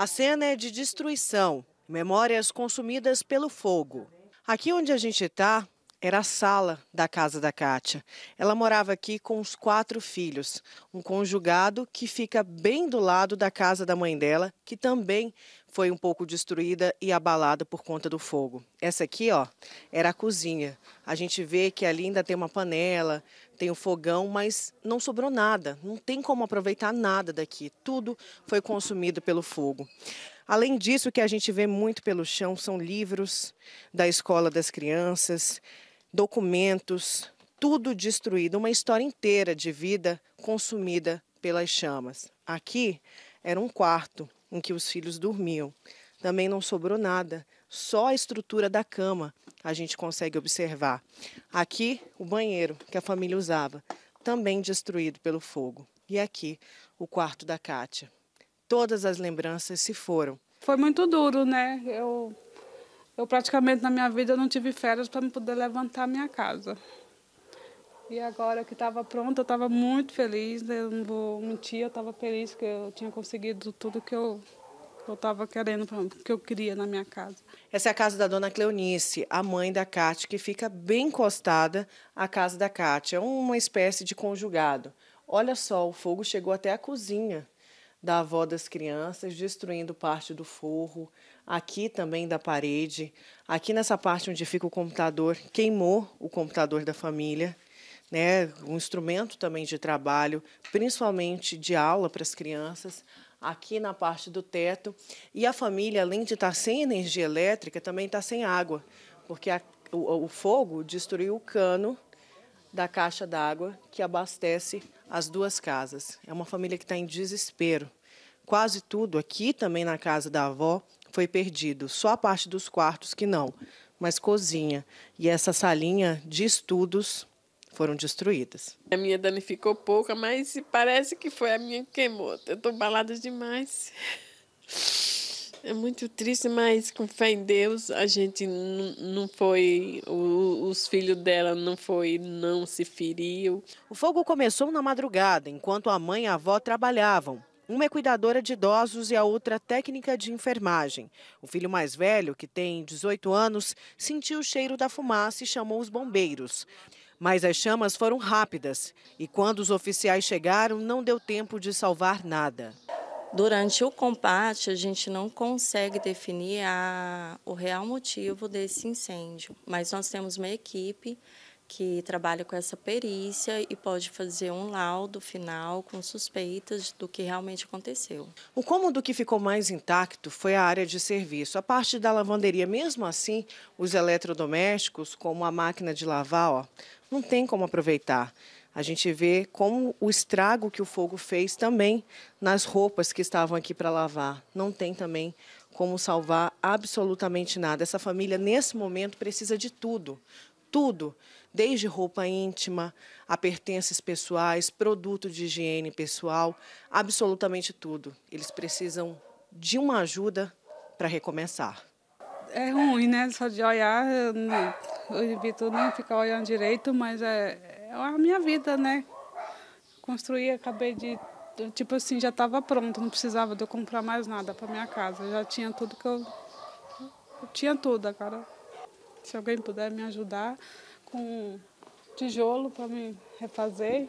A cena é de destruição, memórias consumidas pelo fogo. Aqui onde a gente está, era a sala da casa da Kátia. Ela morava aqui com os quatro filhos, um conjugado que fica bem do lado da casa da mãe dela, que também foi um pouco destruída e abalada por conta do fogo. Essa aqui, ó, era a cozinha. A gente vê que ali ainda tem uma panela, tem o um fogão, mas não sobrou nada. Não tem como aproveitar nada daqui. Tudo foi consumido pelo fogo. Além disso, o que a gente vê muito pelo chão são livros da escola das crianças, documentos, tudo destruído, uma história inteira de vida consumida pelas chamas. Aqui era um quarto em que os filhos dormiam. Também não sobrou nada, só a estrutura da cama a gente consegue observar. Aqui, o banheiro que a família usava, também destruído pelo fogo. E aqui, o quarto da Kátia. Todas as lembranças se foram. Foi muito duro, né? Eu eu praticamente na minha vida não tive férias para poder levantar minha casa. E agora que estava pronta, eu estava muito feliz, né? eu não vou mentir, eu estava feliz que eu tinha conseguido tudo que eu que eu estava querendo, que eu queria na minha casa. Essa é a casa da dona Cleonice, a mãe da Cátia, que fica bem encostada à casa da Cátia. É uma espécie de conjugado. Olha só, o fogo chegou até a cozinha da avó das crianças, destruindo parte do forro, aqui também da parede, aqui nessa parte onde fica o computador, queimou o computador da família, né, um instrumento também de trabalho, principalmente de aula para as crianças, aqui na parte do teto. E a família, além de estar sem energia elétrica, também está sem água, porque a, o, o fogo destruiu o cano da caixa d'água que abastece as duas casas. É uma família que está em desespero. Quase tudo aqui, também na casa da avó, foi perdido. Só a parte dos quartos que não, mas cozinha e essa salinha de estudos foram destruídas. A minha danificou pouca, mas parece que foi a minha que queimou. Eu estou balada demais. É muito triste, mas com fé em Deus, a gente não foi, os filhos dela não foi, não se feriu. O fogo começou na madrugada, enquanto a mãe e a avó trabalhavam. Uma é cuidadora de idosos e a outra técnica de enfermagem. O filho mais velho, que tem 18 anos, sentiu o cheiro da fumaça e chamou os bombeiros. Mas as chamas foram rápidas e quando os oficiais chegaram, não deu tempo de salvar nada. Durante o combate, a gente não consegue definir a, o real motivo desse incêndio, mas nós temos uma equipe que trabalha com essa perícia e pode fazer um laudo final com suspeitas do que realmente aconteceu. O cômodo que ficou mais intacto foi a área de serviço. A parte da lavanderia, mesmo assim, os eletrodomésticos, como a máquina de lavar, ó, não tem como aproveitar. A gente vê como o estrago que o fogo fez também nas roupas que estavam aqui para lavar. Não tem também como salvar absolutamente nada. Essa família, nesse momento, precisa de tudo. Tudo, desde roupa íntima, a pertences pessoais, produto de higiene pessoal, absolutamente tudo. Eles precisam de uma ajuda para recomeçar. É ruim, né? Só de olhar, eu, eu evito nem ficar olhando direito, mas é, é a minha vida, né? Construí, acabei de. Tipo assim, já estava pronto, não precisava de eu comprar mais nada para minha casa. já tinha tudo que eu. eu tinha tudo cara Se alguém puder me ajudar com tijolo para me refazer.